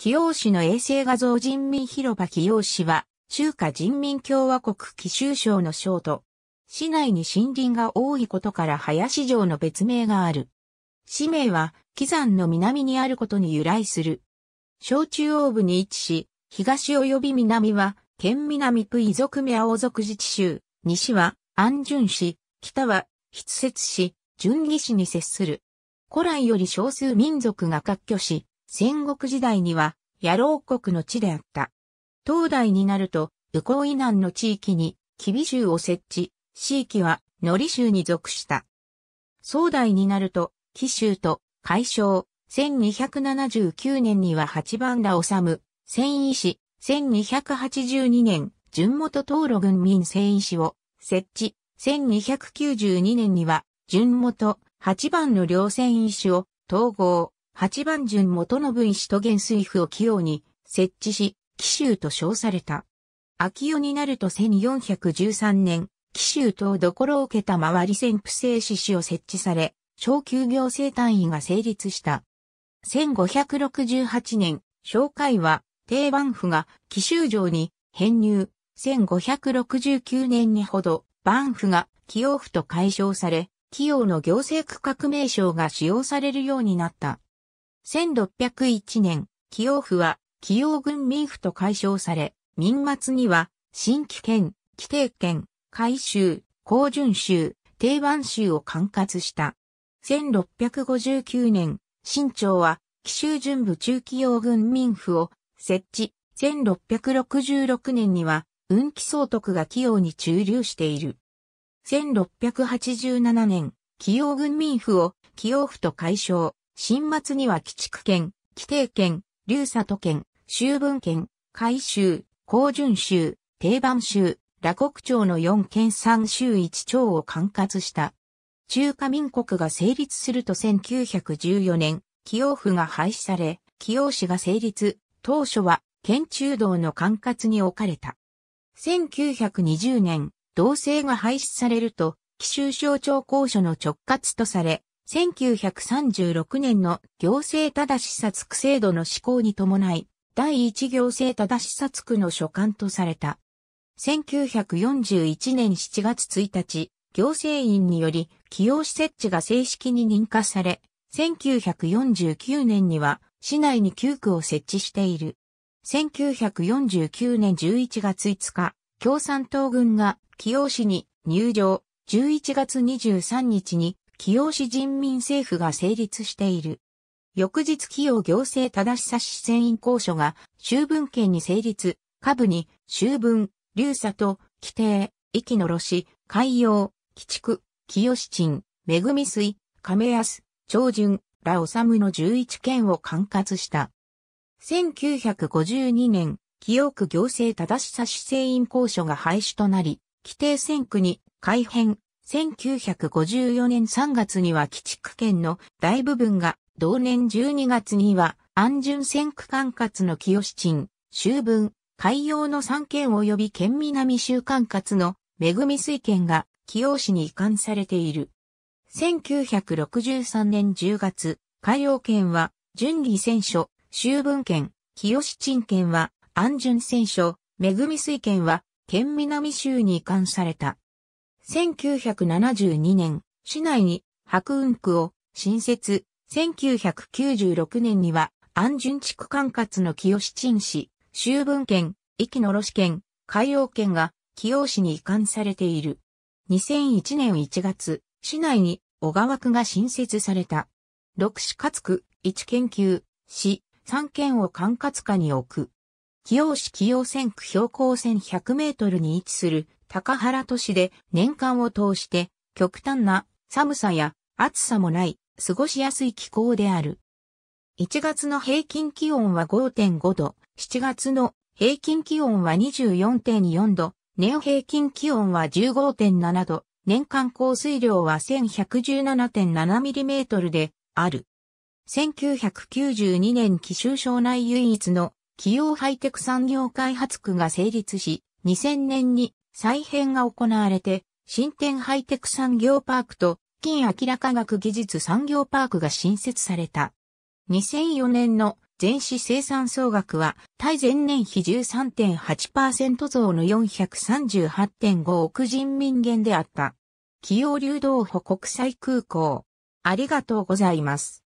貴陽市の衛星画像人民広場貴陽市は、中華人民共和国貴州省の省都。市内に森林が多いことから林城の別名がある。市名は、貴山の南にあることに由来する。小中央部に位置し、東及び南は、県南区遺族名青族自治州、西は、安順市、北は、筆雪市、順義市に接する。古来より少数民族が割拠し、戦国時代には、野郎国の地であった。東大になると、右高以南の地域に、吉備州を設置、地域は、のり州に属した。総大になると、紀州と、海省、1279年には八番ら治む、戦意師、1282年、純元東路軍民戦意師を、設置、1292年には、純元、八番の両戦意師を、統合、八番順元信医師と元水夫を器用に設置し、紀州と称された。秋代になると1413年、紀州と所を受けた周り潜府制志士を設置され、小級行政単位が成立した。1568年、紹介は、定番府が紀州城に編入。1569年にほど、番府が用府と解消され、企用の行政区画名称が使用されるようになった。1601年、紀陽府は紀陽軍民府と解消され、民末には新規県、規定県、改州、高順州、定番州を管轄した。1659年、新朝は紀州準部中紀陽軍民府を設置。1666年には、運気総督が紀陽に駐留している。1687年、紀陽軍民府を紀陽府と解消。新末には鬼畜県、規定県、竜里県、修文県、海州、高順州、定番州、羅国町の4県3州1町を管轄した。中華民国が成立すると1914年、清府が廃止され、清市が成立、当初は県中道の管轄に置かれた。1920年、同性が廃止されると、紀州省庁公所の直轄とされ、1936年の行政正し察区制度の施行に伴い、第一行政正し察区の所管とされた。1941年7月1日、行政院により起用施設置が正式に認可され、1949年には市内に9区を設置している。1949年11月5日、共産党軍が起用市に入場、11月23日に清市人民政府が成立している。翌日清行政正し差し船員公所が、州文権に成立、下部に、州文、流佐と、規定、域のろし、海洋、鬼畜、清市鎮、恵水、亀安、長順、ら治の11件を管轄した。1952年、清区行政正し差し船員公所が廃止となり、規定選区に改編、1954年3月には基地区圏の大部分が、同年12月には、安順線区管轄の清鎮、州分、海洋の3県及び県南州管轄の恵水県が、清市に移管されている。1963年10月、海洋県は、順義選所、州分県、清鎮県は、安順選所、恵水県は、県南州に移管された。1972年、市内に白雲区を新設、1996年には安順地区管轄の清鎮市、周文県、壱岐野呂県、海洋県が清市に移管されている。2001年1月、市内に小川区が新設された。六市勝区、一研究、市、三県を管轄下に置く。清市清線区標高1100メートルに位置する高原都市で年間を通して極端な寒さや暑さもない過ごしやすい気候である。1月の平均気温は5.5度、7月の平均気温は24.4度、ネオ平均気温は15.7度、年間降水量は 1117.7mm である。1992年紀州省内唯一の企業ハイテク産業開発区が成立し、2000年に再編が行われて、新店ハイテク産業パークと、金明ら科学技術産業パークが新設された。2004年の全市生産総額は、対前年比13.8%増の438.5億人民元であった。企業流動保国際空港。ありがとうございます。